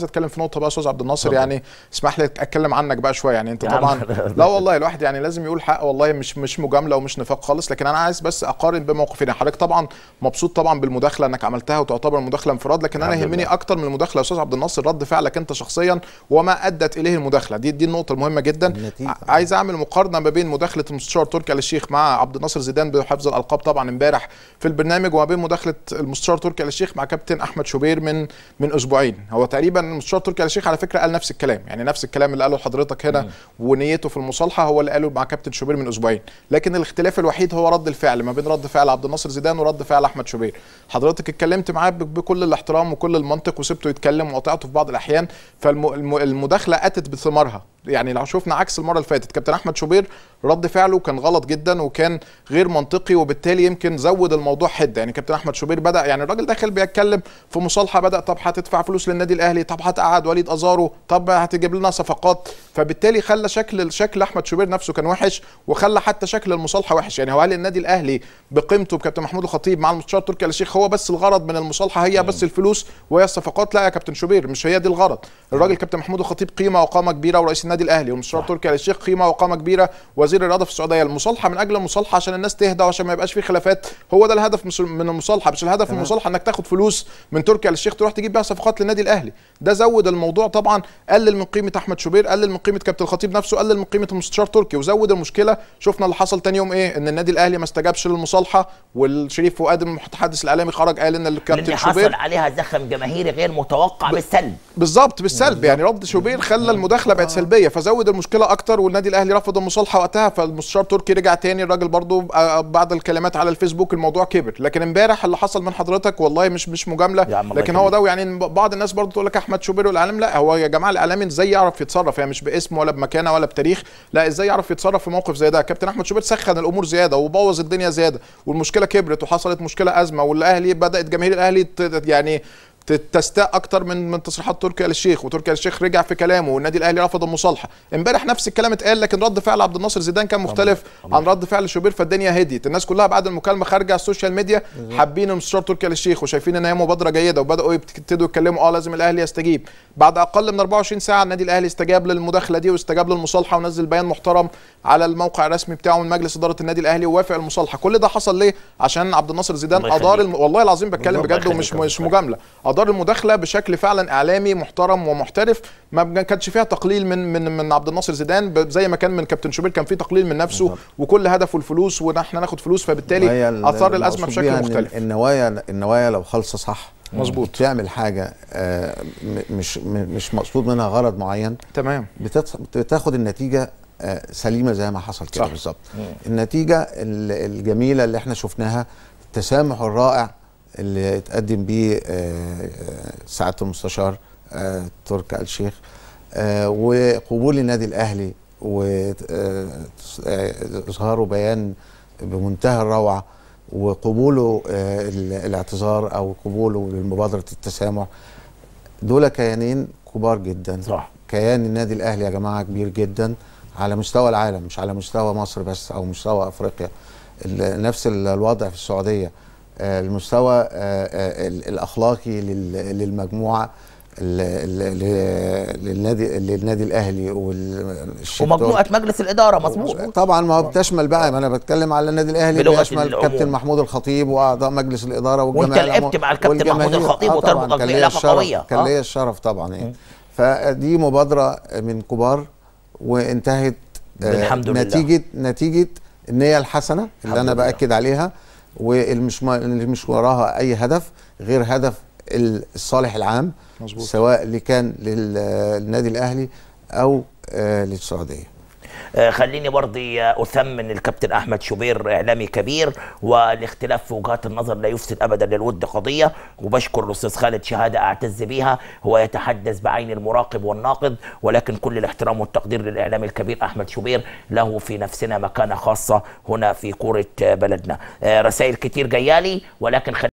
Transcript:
عايز اتكلم في نقطه بقى استاذ عبد الناصر يعني اسمح لي اتكلم عنك بقى شويه يعني انت طبعا لا والله الواحد يعني لازم يقول حق والله مش مش مجامله ومش نفاق خالص لكن انا عايز بس اقارن بموقفين يعني حضرتك طبعا مبسوط طبعا بالمداخله انك عملتها وتعتبر مداخله انفراد لكن انا يهمني اكتر من المداخله يا استاذ عبد الناصر رد فعلك انت شخصيا وما ادت اليه المداخله دي دي النقطه المهمه جدا النتيجة. عايز اعمل مقارنه ما بين مداخله المستشار تركي آل الشيخ مع عبد الناصر زيدان بحفظ الالقاب طبعا امبارح في البرنامج وما بين مداخله المستشار تركي آل الشيخ مع كابتن احمد شوبير من من اسبوعين هو تقريبا لان المستشار تركي آل الشيخ على فكره قال نفس الكلام يعني نفس الكلام اللي قاله لحضرتك هنا ونيته في المصالحه هو اللي قاله مع كابتن شوبير من اسبوعين لكن الاختلاف الوحيد هو رد الفعل ما بين رد فعل عبد الناصر زيدان ورد فعل احمد شوبير حضرتك اتكلمت معاه بكل الاحترام وكل المنطق وسبته يتكلم وقطعته في بعض الاحيان فالمداخله اتت بثمارها يعني لو شفنا عكس المره اللي فاتت كابتن احمد شوبير رد فعله كان غلط جدا وكان غير منطقي وبالتالي يمكن زود الموضوع حده يعني كابتن احمد شوبير بدا يعني الراجل داخل بيتكلم في مصالحه بدا طب هتدفع فلوس للنادي الاهلي طب هتقعد وليد ازارو طب هتجيب لنا صفقات فبالتالي خلى شكل شكل احمد شوبير نفسه كان وحش وخلى حتى شكل المصالحه وحش يعني هو هل النادي الاهلي بقيمته بكابتن محمود الخطيب مع المستشار تركي آل الشيخ هو بس الغرض من المصالحه هي بس الفلوس وهي الصفقات لا يا كابتن شوبير مش هي دي الغرض الراجل كابتن محمود الخطيب قيمه وقامه كبيره ورئيس النادي الاهلي والمستشار تركي الشيخ قيمه وقامه كبيره وزير الرياضه في السعوديه المصالحه من اجل المصالحه عشان الناس تهدى وعشان ما يبقاش في خلافات هو ده الهدف من المصالحه مش الهدف من المصالحه انك تاخد فلوس من تركيا للشيخ تروح تجيب بيها صفقات للنادي الاهلي ده زود الموضوع طبعا قلل من قيمه احمد شوبير قلل من قيمه كابتن الخطيب نفسه قلل من قيمه المستشار تركي وزود المشكله شفنا اللي حصل تاني يوم ايه ان النادي الاهلي ما استجابش للمصالحه والشريف فؤاد المتحدث الاعلامي خرج قال ان الكابتن شوبير حصل عليها زخم جماهيري غير متوقع ب... بالسلب بالظبط بالسلب يعني رد شوبير خلى المداخله بقت آه. سلبيه فزود المشكله اكتر والنادي الاهلي رفض المصالحه وقتها وقتها فالمستشار تركي رجع تاني الراجل برضو آه، آه، بعض الكلمات على الفيسبوك الموضوع كبر لكن امبارح اللي حصل من حضرتك والله مش مش مجامله لكن هو ده يعني بعض الناس برضو تقول لك احمد شوبير والاعلام لا هو يا جماعه الاعلام ازاي يعرف يتصرف يعني مش باسم ولا بمكانه ولا بتاريخ لا ازاي يعرف يتصرف في موقف زي ده كابتن احمد شوبير سخن الامور زياده وبوظ الدنيا زياده والمشكله كبرت وحصلت مشكله ازمه والاهلي بدات جماهير الاهلي يعني تستاء اكتر من من تصريحات تركي آل الشيخ وتركي آل الشيخ رجع في كلامه والنادي الاهلي رفض المصالحه امبارح نفس الكلام اتقال لكن رد فعل عبد الناصر زيدان كان مختلف طبعا. عن رد فعل شوبير فالدنيا هديت الناس كلها بعد المكالمه خارجه على السوشيال ميديا حابين مستشار تركي آل الشيخ وشايفين ان هي مبادره جيده وبداوا يبتدوا يتكلموا اه لازم الاهلي يستجيب بعد اقل من 24 ساعه النادي الاهلي استجاب للمداخله دي واستجاب للمصالحه ونزل بيان محترم على الموقع الرسمي بتاعه من مجلس اداره النادي الاهلي ووافق المصالحه كل ده حصل ليه عشان عبد الناصر زيدان ادار الم... والله العظيم بتكلم بجد ومش مش مجامله مدار المداخله بشكل فعلا اعلامي محترم ومحترف ما كانش فيها تقليل من من من عبد الناصر زيدان زي ما كان من كابتن شوبير كان في تقليل من نفسه بالضبط. وكل هدفه الفلوس وان احنا ناخد فلوس فبالتالي اثار الازمه بشكل يعني مختلف النوايا النوايا لو خالصه صح مظبوط بتعمل حاجه آه، مش مش مقصود منها غرض معين تمام بتاخد النتيجه آه، سليمه زي ما حصل كده بالظبط النتيجه الجميله اللي احنا شفناها التسامح الرائع اللي اتقدم بيه آه، آه، سعاده المستشار آه، ترك آل الشيخ وقبول النادي الاهلي واظهاره بيان بمنتهى الروعه وقبوله الاعتذار او قبوله لمبادره التسامح دول كيانين كبار جدا صح كيان النادي الاهلي يا جماعه كبير جدا على مستوى العالم مش على مستوى مصر بس او مستوى افريقيا نفس الوضع في السعوديه آه، المستوى آه، آه، الاخلاقي للمجموعه للنادي للنادي الاهلي ومجموعه مجلس الاداره مظبوط طبعا ما هو بتشمل بقى ما انا بتكلم على النادي الاهلي بيشمل كابتن محمود الخطيب واعضاء مجلس الاداره والجماعه وانت لعبت مع الكابتن محمود الخطيب آه وتربطك بعلاقه قويه كان ليا الشرف طبعا يعني فدي مبادره من كبار وانتهت الحمد نتيجه لله. نتيجه النيه الحسنه اللي انا باكد عليها واللي مش وراها اي هدف غير هدف الصالح العام مزبوط. سواء اللي كان للنادي الاهلي او آه، للسعوديه آه، خليني برضي اثمن الكابتن احمد شوبير اعلامي كبير والاختلاف في وجهات النظر لا يفسد ابدا للود قضيه وبشكر الاستاذ خالد شهاده اعتز بها هو يتحدث بعين المراقب والناقد ولكن كل الاحترام والتقدير للاعلامي الكبير احمد شوبير له في نفسنا مكانه خاصه هنا في كوره بلدنا آه، رسائل كتير جيالي ولكن ولكن